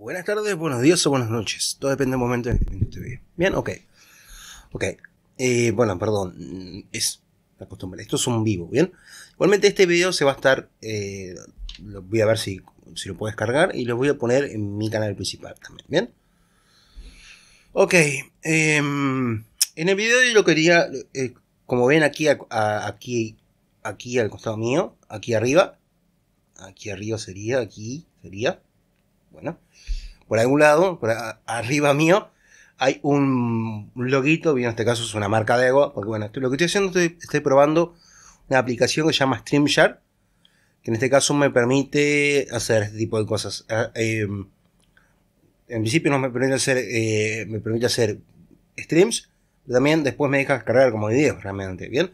Buenas tardes, buenos días o buenas noches. Todo depende del momento en que viendo este Bien, ok. Ok. Eh, bueno, perdón. Mm, es la costumbre. Esto es un vivo, ¿bien? Igualmente este video se va a estar... Eh, voy a ver si, lo puedes cargar y lo voy a poner en mi canal principal también, ¿bien? Ok. Em, en el video yo lo quería... Eh, como ven aquí, aquí, aquí al costado mío, aquí arriba. Aquí arriba sería, aquí sería por algún lado, por arriba mío, hay un loguito, en este caso es una marca de agua, porque bueno, lo que estoy haciendo, estoy, probando una aplicación que se llama StreamShare, que en este caso me permite hacer este tipo de cosas. Ah, em, en principio no me permite hacer, eh, me permite hacer streams, pero también después me deja cargar como videos realmente, ¿bien?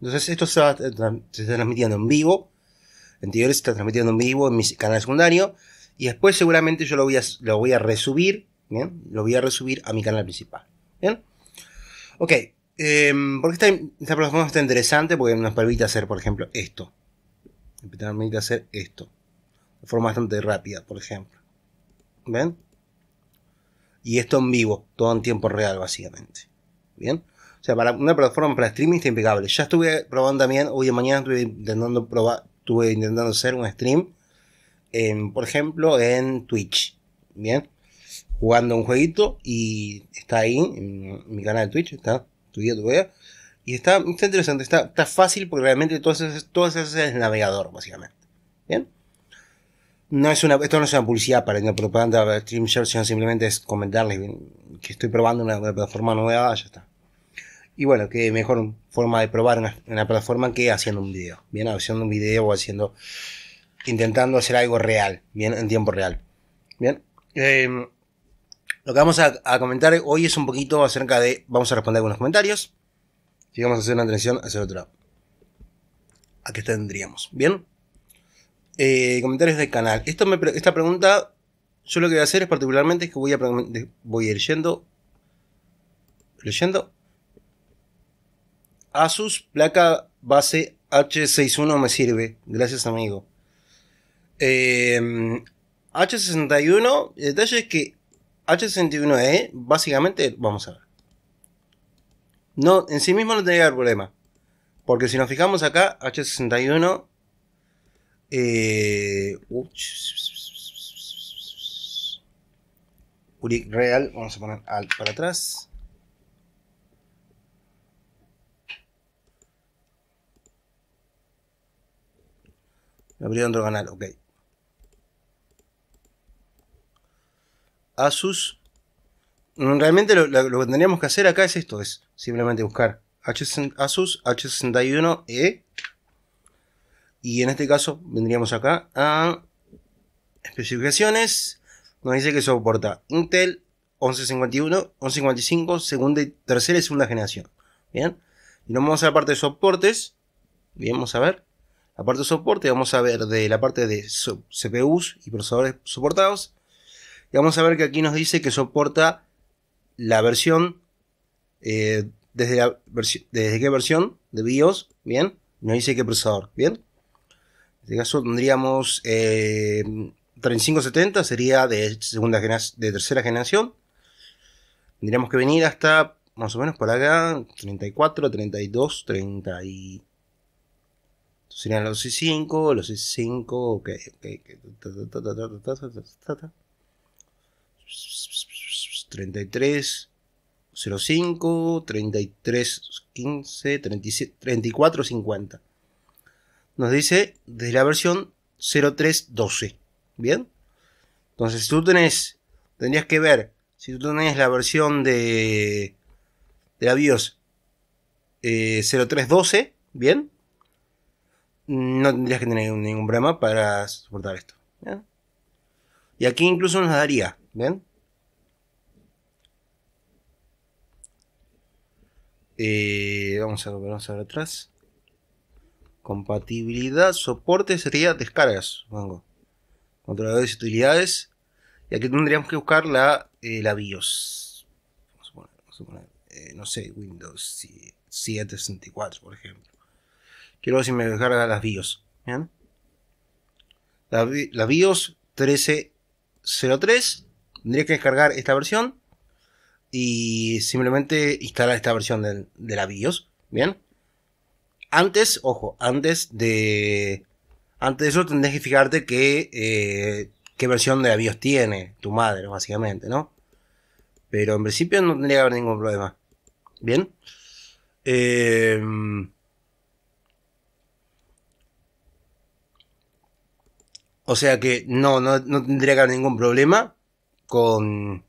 Entonces esto se, está transmitiendo en vivo, en teoría se está transmitiendo en vivo en mi canal secundario, y después seguramente yo lo voy a, lo voy a resubir, ¿bien? Lo voy a resubir a mi canal principal, ¿bien? Ok, em, porque esta, esta, plataforma está interesante porque nos permite hacer, por ejemplo, esto. Nos permite hacer esto. De forma bastante rápida, por ejemplo. ¿Ven? Y esto en vivo, todo en tiempo real, básicamente. ¿Bien? O sea, para una plataforma para streaming está impecable. Ya estuve probando también, hoy de mañana intentando estuve intentando hacer un stream por ejemplo, en Twitch, ¿bien? Jugando un jueguito y está ahí, en mi canal de Twitch, está, tu video tu Y está, interesante, está, está, fácil porque realmente todo eso, es el navegador, básicamente. ¿Bien? No es una, esto no es una publicidad para una propaganda para Stream sino simplemente es comentarles que estoy probando una, plataforma nueva, ya está. Y bueno, que mejor forma de probar una, una plataforma que haciendo un video. Bien, haciendo un video o haciendo intentando hacer algo real, bien, en tiempo real. Bien. Em, lo que vamos a, comentar hoy es un poquito acerca de. Vamos a responder algunos comentarios. Si vamos a hacer una atención hacia otra. ¿A qué tendríamos? Bien. Eh, comentarios del canal. esta pregunta, yo lo que voy a hacer es particularmente es que voy a, voy a ir yendo. Leyendo. Asus placa base H61 me sirve. Gracias, amigo. Eh, em, H61, el detalle es que H61E, básicamente, vamos a ver. No, en sí mismo no tendría problema. Porque si nos fijamos acá, H61. Eh, Uric Real, vamos a poner Alt para atrás. Me otro canal, ok. Asus. Mm, realmente lo, que tendríamos que hacer acá es esto, es simplemente buscar Asus H61E. Y en este caso vendríamos acá a especificaciones. Nos dice que soporta Intel 1151, 1155, segunda y tercera y segunda generación. Bien. Y nos vamos a la parte de soportes. Bien, vamos a ver. La parte de soporte, vamos a ver de la parte de CPUs y procesadores soportados. Y vamos a ver que aquí nos dice que soporta la versión, desde, la desde qué versión de BIOS, bien, nos dice qué procesador, bien. En este caso tendríamos 3570, sería de, segunda de tercera generación. Tendríamos que venir hasta más o menos por acá, 34, 32, 30 y... Serían los i5, los i5, ok, ok. 33 05 33 15 34 50 nos dice desde la versión 0312 bien entonces si tú tenés tendrías que ver si tú tenés la versión de de la BIOS 0312 eh, bien no tendrías que tener ningún problema para soportar esto y aquí incluso nos daría bien Eh, vamos, a ver, atrás. Compatibilidad, soporte sería descargas, supongo. Controladores y utilidades. Y aquí tendríamos que buscar la, eh, BIOS. Vamos a poner, eh, no sé, Windows 764, por ejemplo. Quiero ver si me descarga las BIOS. La, la BIOS 1303. Tendría que descargar esta versión y simplemente instalar esta versión de, de la BIOS. Bien. Antes, ojo, antes de. Antes de eso tendrás que fijarte eh, qué versión de la BIOS tiene tu madre, básicamente, ¿no? Pero en principio no tendría que haber ningún problema. Bien. Em, o sea que no, no, no tendría que haber ningún problema con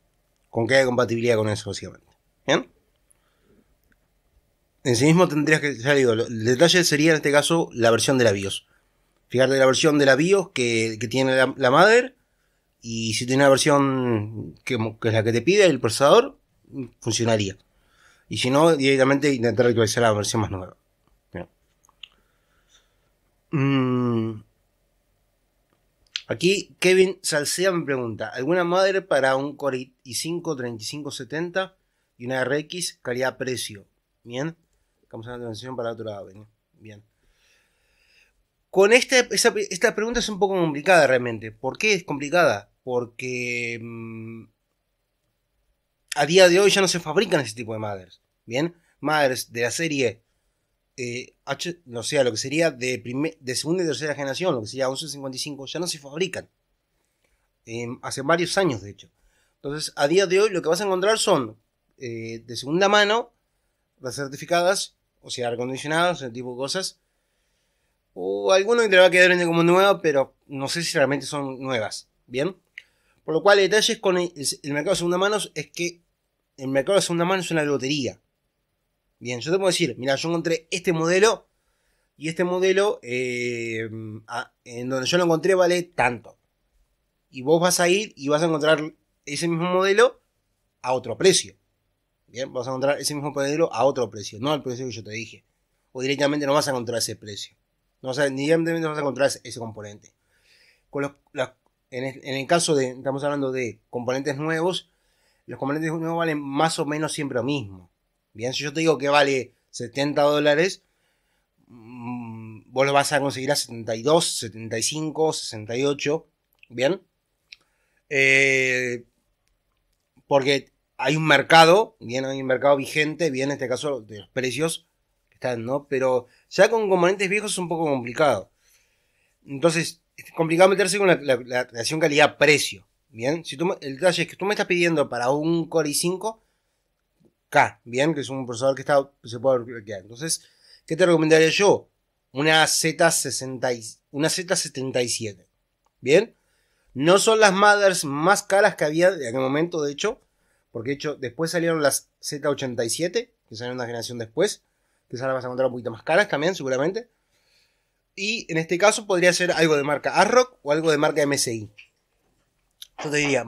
con que haya compatibilidad con eso, básicamente. ¿Bien? En sí mismo tendrías que, ya digo, el detalle sería en este caso la versión de la BIOS. Fijarte la versión de la BIOS que, tiene la, madre y si tiene una versión que, es la que te pide el procesador, funcionaría. Y si no, directamente intentar actualizar la versión más nueva. Bien. Mm. Aquí Kevin Salcea me pregunta, ¿alguna madre para un Core i5-3570 y una RX calidad-precio? Bien, estamos la transición para otro lado, bien. Con este, esta pregunta es un poco complicada realmente. ¿Por qué es complicada? Porque mm, a día de hoy ya no se fabrican ese tipo de madres, ¿bien? Madres de la serie eh, H, o sea, lo que sería de, de segunda y tercera generación, lo que sería 1155, ya no se fabrican. Em, hace varios años, de hecho. Entonces, a día de hoy lo que vas a encontrar son eh, de segunda mano, las certificadas, o sea, acondicionadas, ese tipo de cosas. O alguno que te va a quedar como nuevo pero no sé si realmente son nuevas. Bien. Por lo cual, detalles con el mercado de segunda mano es que el mercado de segunda mano es una lotería. Bien, yo te puedo decir, mira, yo encontré este modelo y este modelo eh, en donde yo lo encontré vale tanto. Y vos vas a ir y vas a encontrar ese mismo modelo a otro precio. Bien, vas a encontrar ese mismo modelo a otro precio, no al precio que yo te dije. O directamente no vas a encontrar ese precio. No vas a, directamente vas a encontrar ese, componente. en, en el caso de, estamos hablando de componentes nuevos, los componentes nuevos valen más o menos siempre lo mismo. Bien, si yo te digo que vale 70 dólares, mm, vos lo vas a conseguir a 72, 75, 68. Bien. Eh, porque hay un mercado, bien, hay un mercado vigente, bien, en este caso de los precios están, ¿no? Pero ya con componentes viejos es un poco complicado. Entonces, es complicado meterse con la, creación relación calidad-precio, bien. Si tú, el detalle es que tú me estás pidiendo para un Core i5 K, ¿bien? Que es un procesador que está, se puede bloquear. Entonces, ¿qué te recomendaría yo? Una, Z60, una Z77, ¿bien? No son las mothers más caras que había en aquel momento, de hecho, porque hecho después salieron las Z87, que salieron una generación después, que ahora vas a encontrar un poquito más caras también, seguramente. Y en este caso podría ser algo de marca ARROC o algo de marca MSI. Yo te diría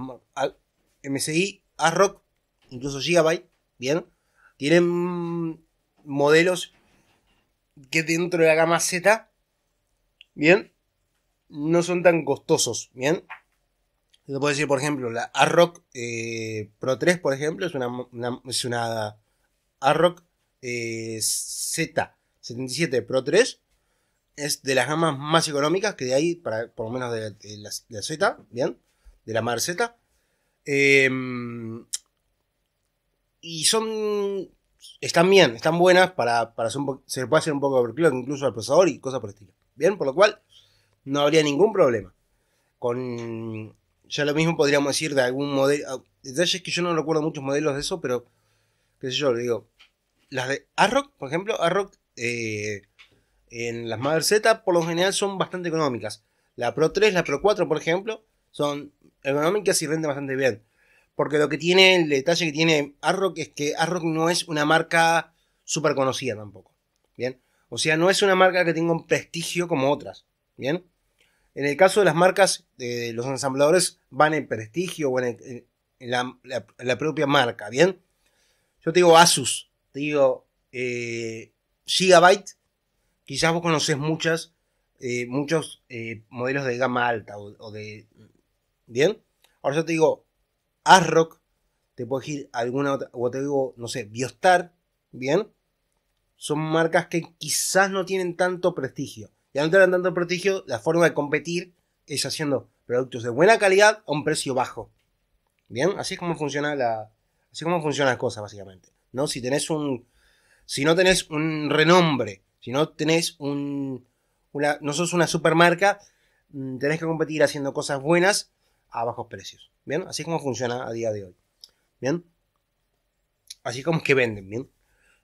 MSI, ARROC, incluso Gigabyte, ¿bien? Tienen modelos que dentro de la gama Z, ¿bien? No son tan costosos, ¿bien? Lo puedo decir, por ejemplo, la arrock eh, Pro 3, por ejemplo, es una, una eh, Z77 Pro 3. Es de las gamas más económicas que hay, para, por lo menos de la, Z, ¿bien? De la Mar Z. Eh, y son. Están bien, están buenas para, hacer un se puede hacer un poco de overclock incluso al procesador y cosas por el estilo. Bien, por lo cual no habría ningún problema. Con. Ya lo mismo podríamos decir de algún modelo. Ah, detalles que yo no recuerdo muchos modelos de eso, pero. ¿Qué sé yo? Le digo. Las de arrock por ejemplo, arrock eh, en las Mother Z por lo general son bastante económicas. La Pro 3, la Pro 4, por ejemplo, son económicas y renden bastante bien. Porque lo que tiene, el detalle que tiene Arrock es que Arrock no es una marca súper conocida tampoco. Bien. O sea, no es una marca que tenga un prestigio como otras. Bien. En el caso de las marcas, eh, los ensambladores van en prestigio o en, la, propia marca. Bien. Yo te digo Asus, te digo eh, Gigabyte. Quizás vos conocés muchas, eh, muchos modelos de gama alta o de. Bien. Ahora yo te digo, Asrock, te puedo ir alguna otra, o te digo, no sé, Biostar, ¿bien? Son marcas que quizás no tienen tanto prestigio. Y al no tener tanto prestigio, la forma de competir es haciendo productos de buena calidad a un precio bajo. ¿Bien? Así es como funciona la. Así es como funcionan las cosas, básicamente. ¿No? Si tenés un. Si no tenés un renombre, si no tenés un. Una, no sos una supermarca, mm, tenés que competir haciendo cosas buenas a bajos precios. ¿Bien? Así como funciona a día de hoy. ¿Bien? Así como que venden, ¿bien?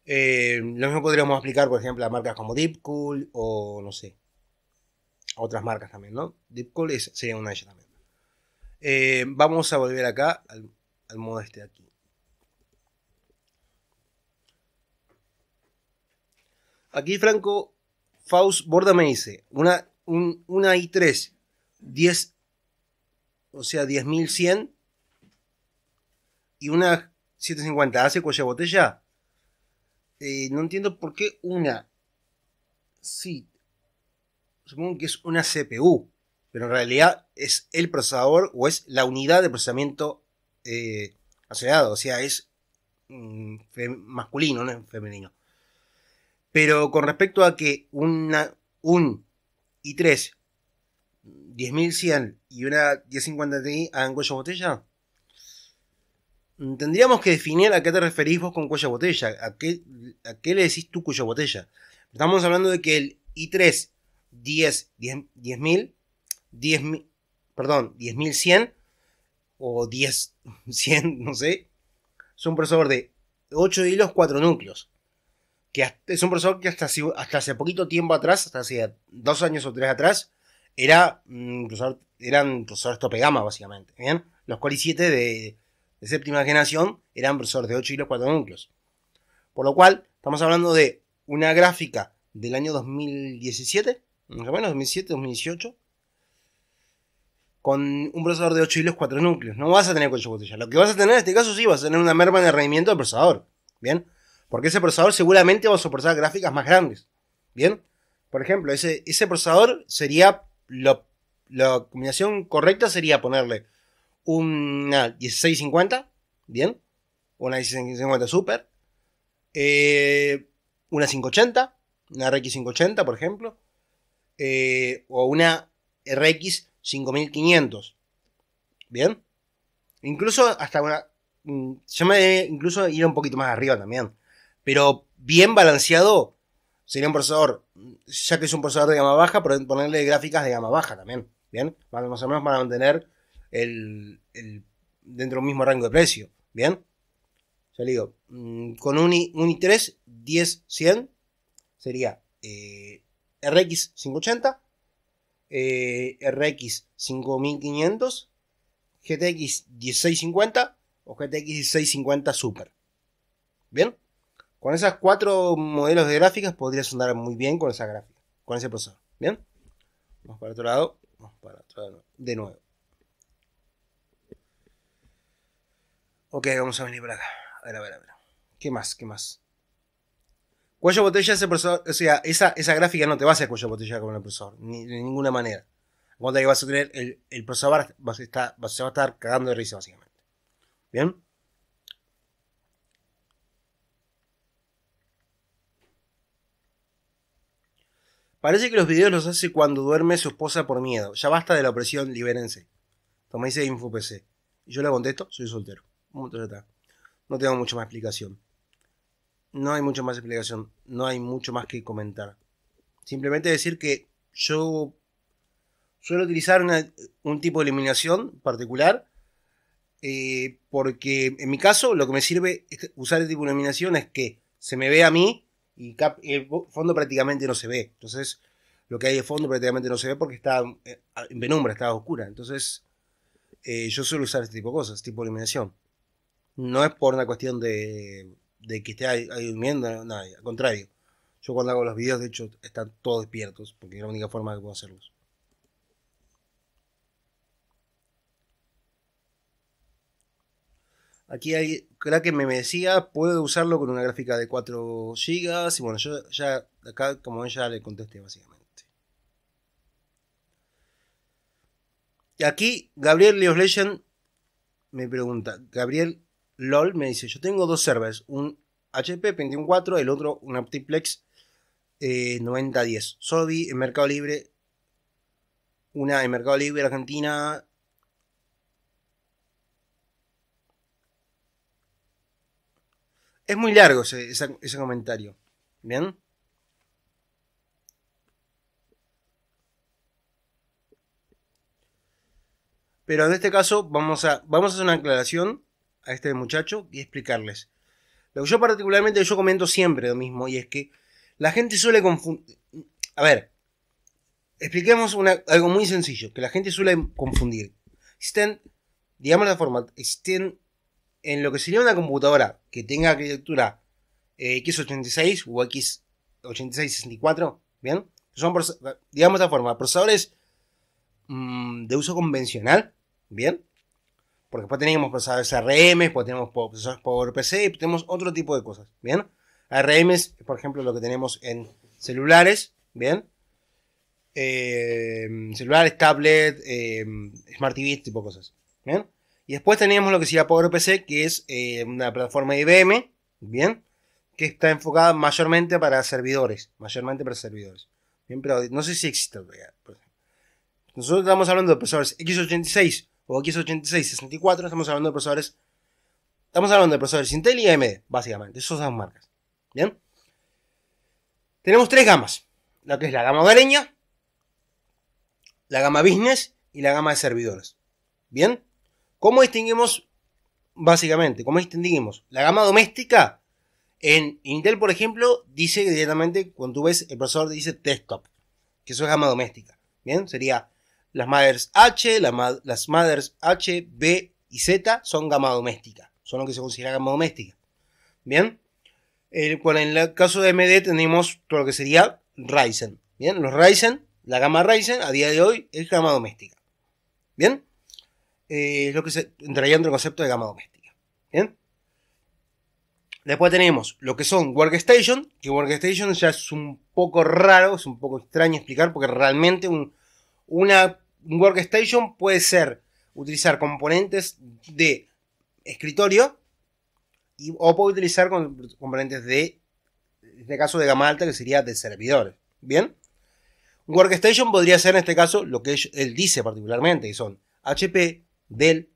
Eh, lo mismo podríamos aplicar, por ejemplo, a marcas como Deepcool o no sé. A otras marcas también, ¿no? Deepcool sería una de ellas también. Eh, vamos a volver acá al, modo este de aquí. Aquí Franco Faust Borda me dice, una, un, una i3 10 o sea, 10.100 y una 750 hace cuella botella. Eh, no entiendo por qué una. Sí, supongo que es una CPU, pero en realidad es el procesador o es la unidad de procesamiento eh, acelerado, o sea, es mm, masculino, no es femenino. Pero con respecto a que una, un i3 10.100 y una 1050 Ti hagan cuello botella? Tendríamos que definir a qué te referís vos con cuello botella, a qué, a qué le decís tú cuello botella. Estamos hablando de que el i3 10, 10.000, 10, perdón, 10.100 o 10.100, no sé, es un procesador de 8 hilos, 4 núcleos. Que es un procesador que hasta, hasta hace poquito tiempo atrás, hasta hace 2 años o 3 atrás, Mm, eran procesadores tope gama, básicamente. ¿bien? Los Core i7 de, séptima generación eran procesadores de 8 hilos 4 núcleos. Por lo cual, estamos hablando de una gráfica del año 2017, más o menos 2007, 2018, con un procesador de 8 hilos 4 núcleos. No vas a tener cuello botella. Lo que vas a tener en este caso sí, vas a tener una merma en el rendimiento del procesador. ¿Bien? Porque ese procesador seguramente va a soportar gráficas más grandes. ¿Bien? Por ejemplo, ese, ese procesador sería la combinación correcta sería ponerle una 1650, bien, una 1650 Super, eh, una 580, una RX 580, por ejemplo, eh, o una RX 5500, bien, incluso hasta una. Mm, yo me incluso ir un poquito más arriba también, pero bien balanceado Sería un procesador, ya que es un procesador de gama baja, ponerle gráficas de gama baja también. Bien, más o menos para mantener el, dentro del mismo rango de precio. Bien, ya le digo, mm, con un, i, un i3 10100 sería RX 580, RX 5500, GTX 1650 o GTX 1650 Super. Bien. Con esas cuatro modelos de gráficas podrías andar muy bien con esa gráfica, con ese procesador. ¿Bien? Vamos para otro lado. Vamos para otro lado de nuevo. Ok, vamos a venir para acá. A ver, a ver, a ver. ¿Qué más? ¿Qué más? Cuello botella ese procesador. O sea, esa, esa gráfica no te va a hacer cuello botella con el procesador. Ni, de ninguna manera. Cuando que vas a tener el, procesador se va a estar cagando de risa, básicamente. ¿Bien? Parece que los videos los hace cuando duerme su esposa por miedo. Ya basta de la opresión, libérense. Como dice InfoPC. Yo le contesto, soy soltero. No tengo mucha más explicación. No hay mucha más explicación. No hay mucho más que comentar. Simplemente decir que yo suelo utilizar un tipo de iluminación particular. Eh, porque en mi caso lo que me sirve usar el tipo de iluminación es que se me ve a mí y el fondo prácticamente no se ve. Entonces, lo que hay de fondo prácticamente no se ve porque está eh, en penumbra, está oscura. Entonces, eh, yo suelo usar este tipo de cosas, este tipo de iluminación. No es por una cuestión de, de que esté ahí, durmiendo, nada, al contrario. Yo cuando hago los videos, de hecho, están todos despiertos, porque es la única forma que puedo hacerlos. Aquí hay que me decía, puedo usarlo con una gráfica de 4 GB. Y bueno, yo ya acá, como ella, le contesté básicamente. Y aquí Gabriel Leos Legend me pregunta, Gabriel LOL me dice, yo tengo dos servers, un HP 214, el otro un Optiplex eh, 9010. Solo vi en Mercado Libre, una en Mercado Libre Argentina Es muy largo ese, comentario. ¿Bien? Pero en este caso vamos a, vamos a hacer una aclaración a este muchacho y explicarles. Lo que yo particularmente yo comento siempre lo mismo y es que la gente suele confundir... A ver, expliquemos algo muy sencillo, que la gente suele confundir. Existen, digamos la forma, existen en lo que sería una computadora que tenga arquitectura eh, X86 o X86-64, ¿bien? Son, digamos de esta forma, procesadores mm, de uso convencional, ¿bien? Porque después tenemos procesadores ARM, después tenemos procesadores PowerPC, y tenemos otro tipo de cosas, ¿bien? ARM es, por ejemplo, lo que tenemos en celulares, ¿bien? Eh, celulares, tablet, eh, Smart TV, este tipo de cosas, ¿bien? Y después teníamos lo que se llama PowerPC, que es eh, una plataforma IBM, ¿bien? Que está enfocada mayormente para servidores, mayormente para servidores. Bien, pero no sé si existe todavía. Nosotros estamos hablando de procesadores x86 o x86-64, estamos hablando de procesadores... Estamos hablando de procesadores Intel y AMD, básicamente, esas dos marcas. ¿Bien? Tenemos tres gamas. La que es la gama hogareña, la gama business y la gama de servidores. ¿Bien? ¿Cómo distinguimos, básicamente, cómo distinguimos la gama doméstica? En Intel, por ejemplo, dice directamente, cuando tú ves el procesador, dice desktop, que eso es gama doméstica. Bien, sería las mothers H, la, las mothers H, B y Z son gama doméstica, son lo que se considera gama doméstica. Bien, el, en el caso de AMD tenemos todo lo que sería Ryzen. Bien, los Ryzen, la gama Ryzen a día de hoy es gama doméstica. Bien, eh, lo que se entraría dentro el concepto de gama doméstica. Después tenemos lo que son Workstation, que Workstation ya es un poco raro, es un poco extraño explicar, porque realmente un, una, Workstation puede ser utilizar componentes de escritorio y, o puede utilizar componentes de, en este caso, de gama alta, que sería de servidor ¿Bien? Un Workstation podría ser en este caso lo que él dice particularmente, que son HP, Dell.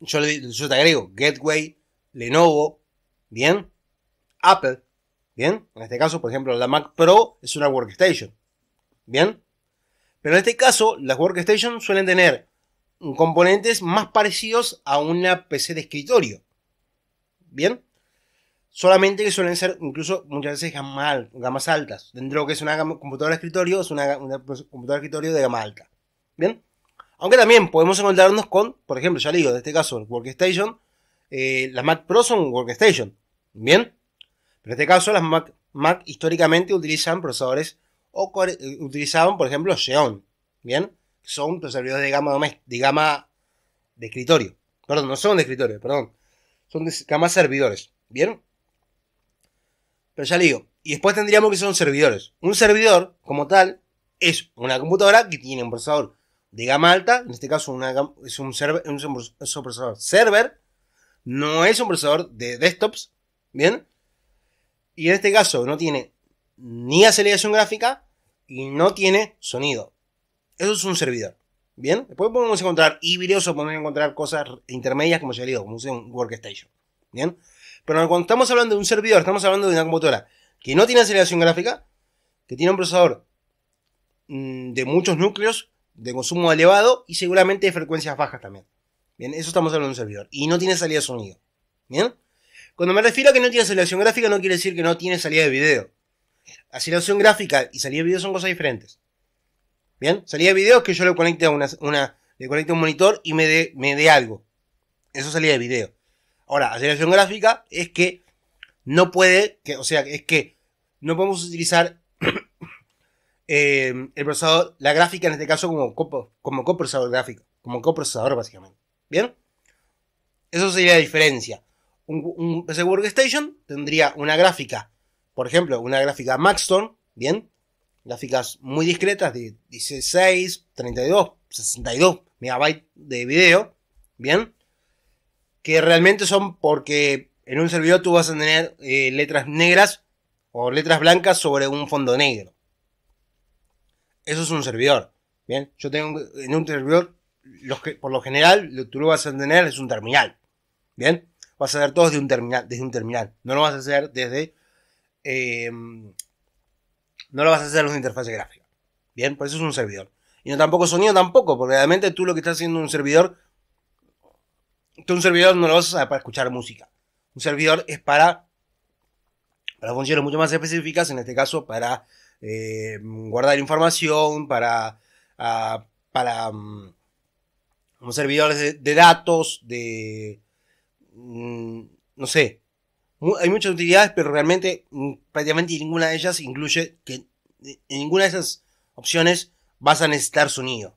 Yo, te agrego Gateway, Lenovo, ¿bien? Apple, ¿bien? En este caso, por ejemplo, la Mac Pro es una workstation, ¿bien? Pero en este caso, las workstations suelen tener componentes más parecidos a una PC de escritorio. ¿Bien? Solamente que suelen ser incluso muchas veces gamas, altas. Dentro de lo que es una computadora de escritorio, es una, una pues, computadora de escritorio de gama alta. ¿Bien? Aunque también podemos encontrarnos con, por ejemplo, ya le digo, en este caso, Workstation. Eh, las Mac Pro son Workstation. Bien. Pero en este caso, las Mac, históricamente utilizan procesadores o eh, utilizaban, por ejemplo, Xeon. Bien. Son procesadores de gama, de gama de escritorio. Perdón, no son de escritorio, perdón. Son de gama servidores. ¿Bien? Pero ya le digo. Y después tendríamos que son servidores. Un servidor, como tal, es una computadora que tiene un procesador de gama alta, en este caso es un, procesador server, no es un procesador de desktops, ¿bien? Y en este caso no tiene ni aceleración gráfica y no tiene sonido. Eso es un servidor, ¿bien? Después podemos encontrar híbridos o podemos encontrar cosas intermedias, como ya digo, como un workstation, ¿bien? Pero cuando estamos hablando de un servidor, estamos hablando de una computadora que no tiene aceleración gráfica, que tiene un procesador mm, de muchos núcleos de consumo elevado y seguramente de frecuencias bajas también. Bien, eso estamos hablando de un servidor. Y no tiene salida de sonido. Bien. Cuando me refiero a que no tiene aceleración gráfica, no quiere decir que no tiene salida de video. Aceleración gráfica y salida de video son cosas diferentes. Bien, salida de video es que yo le conecte a una, una le conecte un monitor y me dé me algo. Eso es salida de video. Ahora, aceleración gráfica es que no puede, que, o sea, es que no podemos utilizar Em, el procesador, la gráfica en este caso como, como coprocesador gráfico, como coprocesador básicamente. ¿Bien? Eso sería la diferencia. Un, PC Workstation tendría una gráfica, por ejemplo, una gráfica Maxton, ¿bien? Gráficas muy discretas de 16, 32, 62 megabytes de video, ¿bien? Que realmente son porque en un servidor tú vas a tener eh, letras negras o letras blancas sobre un fondo negro eso es un servidor. Bien, yo tengo en un servidor, los que, por lo general, lo tú lo vas a tener es un terminal. Bien, vas a hacer todo desde un terminal, desde un terminal. No lo vas a hacer desde. Em, no lo vas a hacer desde una interfaz gráfica. Bien, por eso es un servidor. Y no tampoco sonido tampoco, porque realmente tú lo que estás haciendo en un servidor. Tú un servidor no lo vas a para escuchar música. Un servidor es para. Para funciones mucho más específicas, en este caso para eh, guardar información, para, ah, para mm, servidores de, datos, de... Mm, no sé, hay muchas utilidades, pero realmente mm, prácticamente ninguna de ellas incluye que en ninguna de esas opciones vas a necesitar sonido.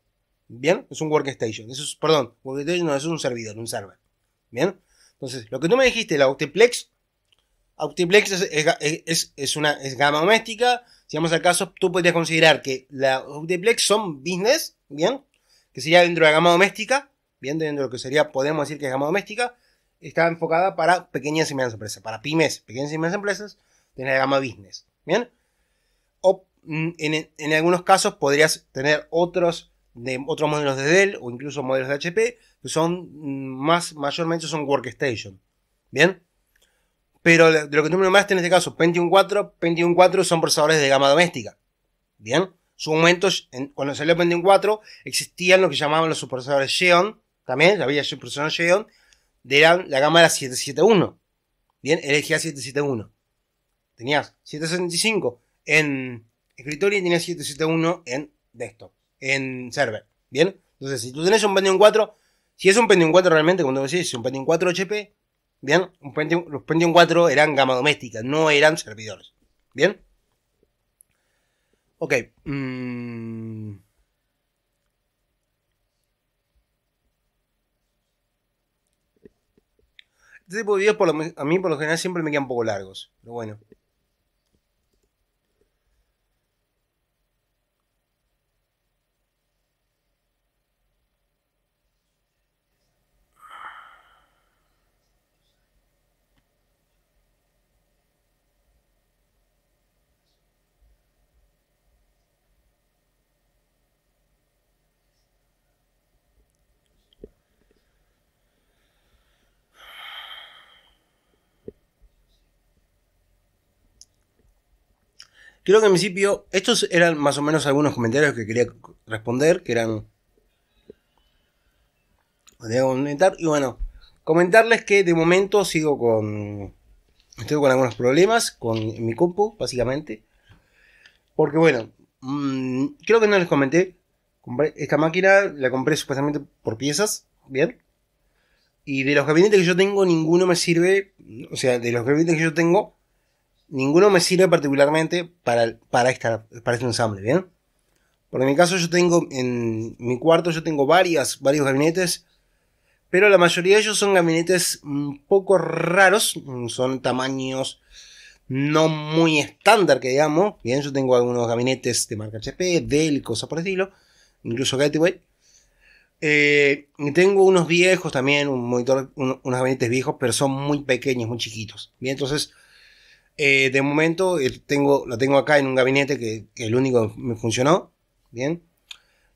¿Bien? Es un workstation. Eso es, perdón, no, es un servidor, un server. ¿Bien? Entonces, lo que tú me dijiste, la Optiplex, es, es una es gama doméstica, si vamos al caso, tú podrías considerar que las multiplex son business, bien, que sería dentro de la gama doméstica, bien, dentro de lo que sería, podemos decir que es gama doméstica, está enfocada para pequeñas y medianas empresas, para pymes, pequeñas y medianas empresas, tiene la gama business, bien. O mm, en, algunos casos podrías tener otros, de, otros modelos de Dell o incluso modelos de HP, que son mm, más, mayormente son workstation, bien. Pero de lo que tú me nombraste en este caso, Pentium 4, Pentium 4 son procesadores de gama doméstica. Bien, en su momento, cuando salió Pentium 4, existían lo que llamaban los procesadores Xeon, también, había procesadores Xeon, de la, gama de 771. Bien, elegía 771. Tenías 765 en escritorio y tenías 771 en desktop, en server. Bien, entonces si tú tenés un Pentium 4, si es un Pentium 4 realmente, como te decís, es un Pentium 4 HP, Bien, los Pentium 4 eran gama doméstica, no eran servidores. Bien. Ok. Mm. Este tipo de videos por lo, a mí por lo general siempre me quedan un poco largos. Pero bueno. Creo que en principio, estos eran más o menos algunos comentarios que quería responder, que eran... Comentar, y bueno, comentarles que de momento sigo con... Estoy con algunos problemas con mi compu, básicamente. Porque bueno, mm, creo que no les comenté. esta máquina la compré supuestamente por piezas, ¿bien? Y de los gabinetes que yo tengo, ninguno me sirve. O sea, de los gabinetes que yo tengo, ninguno me sirve particularmente para, para, para este ensamble, ¿bien? Porque en mi caso yo tengo, en mi cuarto yo tengo varias, varios gabinetes, pero la mayoría de ellos son gabinetes un poco raros, son tamaños no muy estándar que digamos, bien, yo tengo algunos gabinetes de marca HP, Dell, cosas por el estilo, incluso Gateway. Eh, y tengo unos viejos también, un monitor, unos gabinetes viejos, pero son muy pequeños, muy chiquitos. Bien, entonces eh, de momento tengo, lo tengo acá en un gabinete que, el único me funcionó, ¿bien?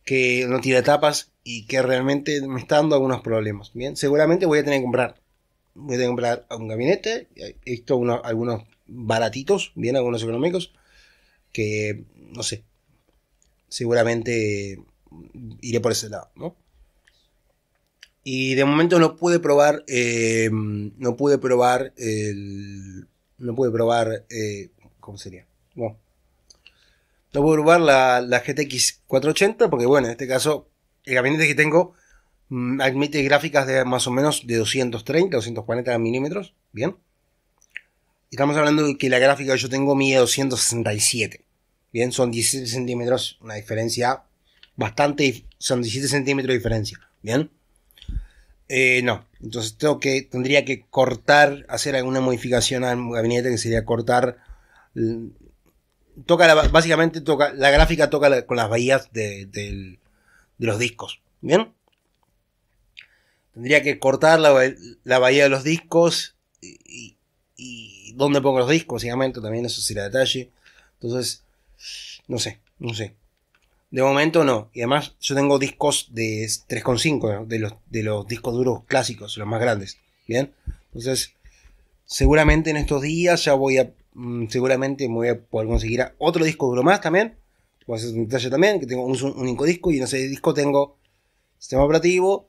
Que no tira tapas y que realmente me está dando algunos problemas, ¿bien? Seguramente voy a tener que comprar, voy a tener que comprar un gabinete, esto uno, algunos baratitos, ¿bien? Algunos económicos, que, no sé, seguramente iré por ese lado, ¿no? Y de momento no pude probar, eh, no pude probar el no pude probar, eh, ¿cómo sería? no probar la, la, GTX 480 porque, bueno, en este caso, el gabinete que tengo mm, admite gráficas de más o menos de 230, 240 milímetros, ¿bien? Estamos hablando de que la gráfica que yo tengo mide 267, ¿bien? Son 17 centímetros, una diferencia bastante, son 17 centímetros de diferencia, ¿bien? Eh, no, entonces tengo que, tendría que cortar, hacer alguna modificación al gabinete que sería cortar. Mm, toca básicamente toca, la gráfica toca con las bahías de, los discos. ¿Bien? Tendría que cortar la, bahía de los discos y, y, dónde pongo los discos, básicamente, también eso sería detalle. Entonces, no sé, no sé. De momento no. Y además yo tengo discos de 3.5, de, los, de los discos duros clásicos, los más grandes. Bien. Entonces, seguramente en estos días ya voy a... Mm, seguramente voy a poder conseguir otro disco duro más también. Voy a hacer un detalle también, que tengo un único disco y en ese disco tengo sistema operativo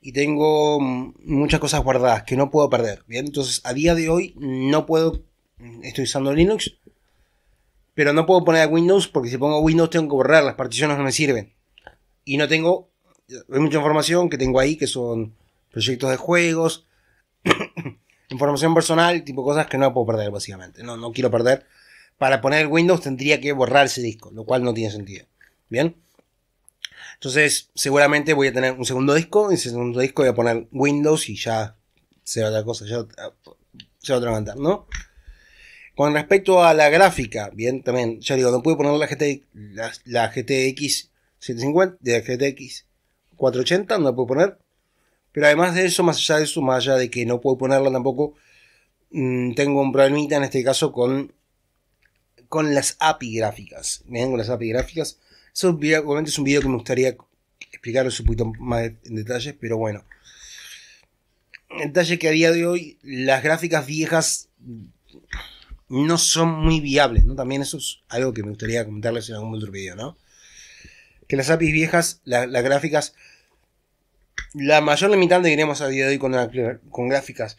y tengo mm, muchas cosas guardadas que no puedo perder. Bien, entonces a día de hoy no puedo... Mm, estoy usando Linux, pero no puedo poner a Windows porque si pongo Windows tengo que borrar, las particiones no me sirven. Y no tengo, hay mucha información que tengo ahí que son proyectos de juegos, información personal, tipo cosas que no puedo perder básicamente, no, no quiero perder. Para poner Windows tendría que borrar ese disco, lo cual no tiene sentido. Bien. Entonces, seguramente voy a tener un segundo disco. Y ese segundo disco voy a poner Windows y ya se va otra cosa, ya se va a levantar, ¿no? Con respecto a la gráfica, bien, también, ya digo, no pude poner la, la, GTX 750, la GTX 480, no la puedo poner. Pero además de eso, más allá de eso, más allá de que no puedo ponerla tampoco, mm, tengo un problemita en este caso con, con las API gráficas. Bien, con las API gráficas. Eso obviamente es un video que me gustaría explicaros un poquito más en detalle, pero bueno. El detalle que a día de hoy las gráficas viejas no son muy viables, ¿no? También eso es algo que me gustaría comentarles en algún otro video, ¿no? Que las APIs viejas, las gráficas, la mayor limitante que tenemos a día de hoy con, gráficas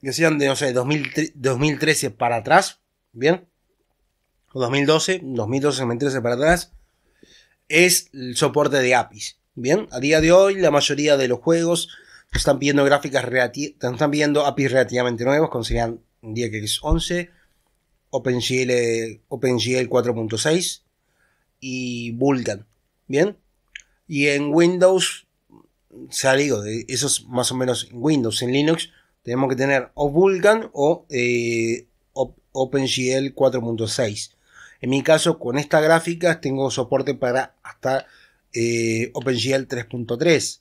que sean de, no sé, 2013 para atrás, ¿bien? O 2012, 2012, 2013 para atrás, es el soporte de APIs, ¿bien? A día de hoy la mayoría de los juegos están viendo gráficas, están pidiendo APIs relativamente nuevos, consideran que es 11, OpenGL, OpenGL 4.6 y Vulkan. Bien, y en Windows, ya digo, eh, eso es más o menos en Windows, en Linux, tenemos que tener o Vulkan o eh, OpenGL 4.6. En mi caso, con estas gráficas tengo soporte para hasta eh, OpenGL 3.3.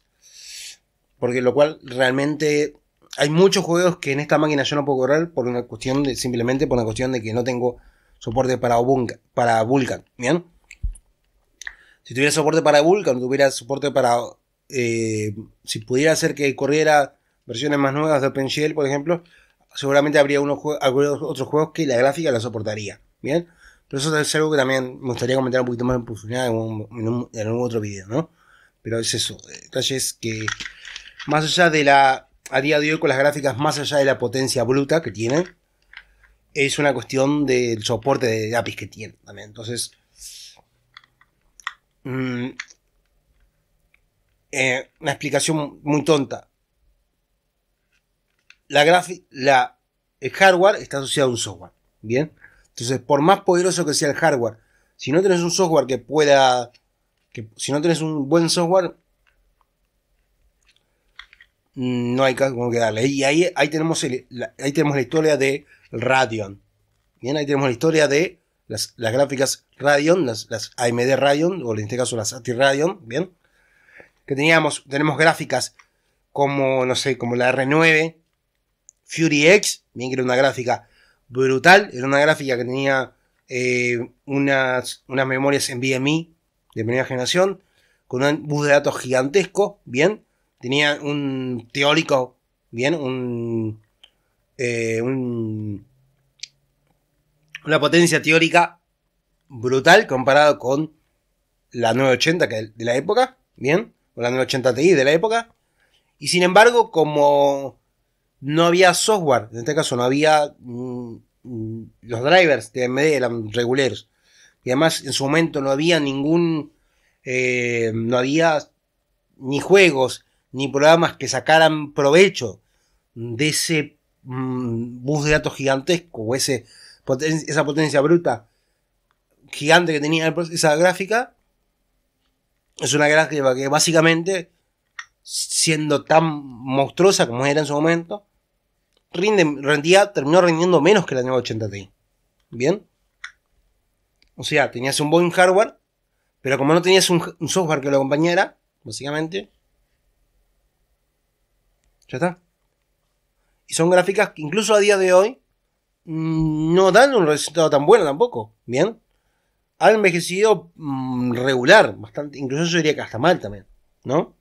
Porque lo cual realmente hay muchos juegos que en esta máquina yo no puedo correr por una cuestión de, simplemente por una cuestión de que no tengo soporte para, para Vulkan, ¿bien? Si tuviera soporte para Vulkan, tuviera soporte para... Eh, si pudiera hacer que corriera versiones más nuevas de OpenGL, por ejemplo, seguramente habría unos otros juegos que la gráfica la soportaría, ¿bien? Pero eso es algo que también me gustaría comentar un poquito más en profundidad en, un, otro video, ¿no? Pero es eso, detalles que más allá de la a día de hoy con las gráficas más allá de la potencia bruta que tienen, es una cuestión del soporte de APIs que tiene también. Entonces, mm, eh, una explicación muy tonta. La, la el hardware está asociado a un software, ¿bien? Entonces, por más poderoso que sea el hardware, si no tenés un software que pueda, que, si no tenés un buen software, no hay como que darle. Y ahí, ahí, tenemos la, ahí tenemos la historia de Radeon. Bien, ahí tenemos la historia de las, gráficas Radeon, las, las, AMD Radeon, o en este caso las ATI Radeon, bien. Que teníamos, tenemos gráficas como, no sé, como la R9, Fury X, bien que era una gráfica brutal, era una gráfica que tenía eh, unas, unas memorias en VMI de primera generación, con un bus de datos gigantesco, bien, tenía un teórico, bien, eh, un, una potencia teórica brutal comparado con la 980 que de la época, bien, o la 980 Ti de la época. Y sin embargo, como no había software, en este caso no había mm, mm, los drivers de AMD eran reguleros. Y además en su momento no había ningún eh, no había ni juegos ni programas que sacaran provecho de ese mm, bus de datos gigantesco o ese, esa potencia bruta gigante que tenía esa gráfica, es una gráfica que básicamente, siendo tan monstruosa como era en su momento, rinde, rendía, terminó rindiendo menos que la 80 Ti. ¿Bien? O sea, tenías un buen hardware, pero como no tenías un software que lo acompañara, básicamente, ya está. Y son gráficas que incluso a día de hoy mm, no dan un resultado tan bueno tampoco. Bien. Han envejecido mm, regular, bastante, incluso yo diría que hasta mal también, ¿no?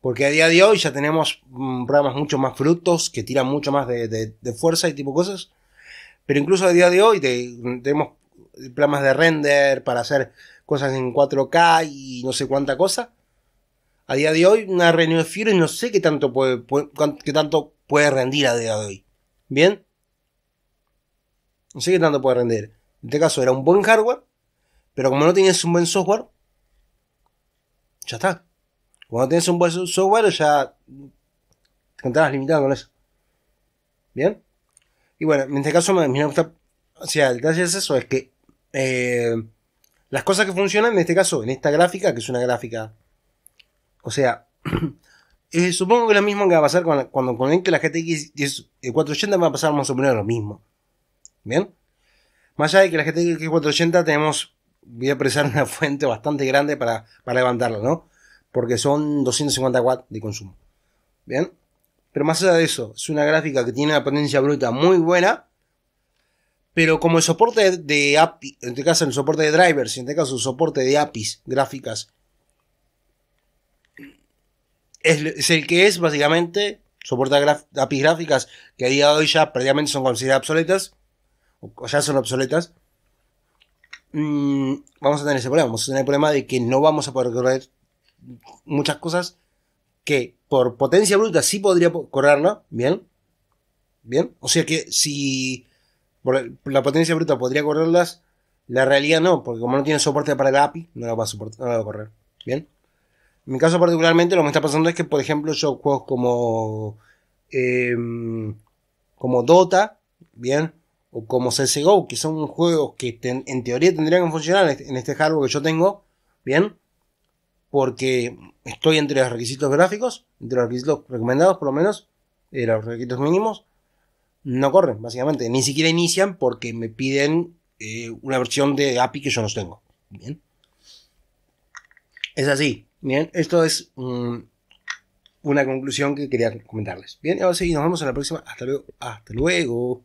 Porque a día de hoy ya tenemos mm, programas mucho más frutos, que tiran mucho más de, fuerza y tipo cosas. Pero incluso a día de hoy tenemos programas de render para hacer cosas en 4K y no sé cuánta cosa. A día de hoy, una reunión de no sé qué tanto puede, tanto puede rendir a día de hoy. ¿Bien? No sé qué tanto puede rendir. En este caso era un buen hardware, pero como no tienes un buen software, ya está. Cuando tienes un buen software, ya te encontrarás limitado con eso. ¿Bien? Y bueno, en este caso me, gusta. O sea, el detalle es eso: es que eh, las cosas que funcionan, en este caso, en esta gráfica, que es una gráfica o sea, eh, supongo que lo mismo que va a pasar con cuando conecte la GTX 480 eh, va a pasar más o menos lo mismo. ¿Bien? Más allá de que la GTX 480 tenemos, voy a precisar una fuente bastante grande para, para levantarla, ¿no? Porque son 250 watts de consumo. ¿Bien? Pero más allá de eso, es una gráfica que tiene una potencia bruta muy buena. Pero como el soporte de API, en este caso el soporte de drivers, en este caso el soporte de APIs gráficas es, el que es, básicamente, soporta APIs gráficas que a día de hoy ya prácticamente son consideradas obsoletas, o ya son obsoletas. Mm, vamos a tener ese problema, vamos a tener el problema de que no vamos a poder correr muchas cosas que por potencia bruta sí podría correrla, bien, bien, o sea que si por la potencia bruta podría correrlas, la realidad no, porque como no tiene soporte para el API, no la va a, soportar, no la va a correr, bien. En mi caso particularmente lo que me está pasando es que, por ejemplo, yo juego como, em, como Dota, ¿bien? O como CSGO, que son juegos que en teoría tendrían que funcionar este, en este hardware que yo tengo, ¿bien? Porque estoy entre los requisitos gráficos, entre los requisitos recomendados por lo menos, eh, los requisitos mínimos, no corren, básicamente. Ni siquiera inician porque me piden eh, una versión de API que yo no tengo. Bien. Es así. Bien, esto es mm, una conclusión que quería comentarles. Bien, ahora sí, nos vemos en la próxima. Hasta luego. Hasta luego.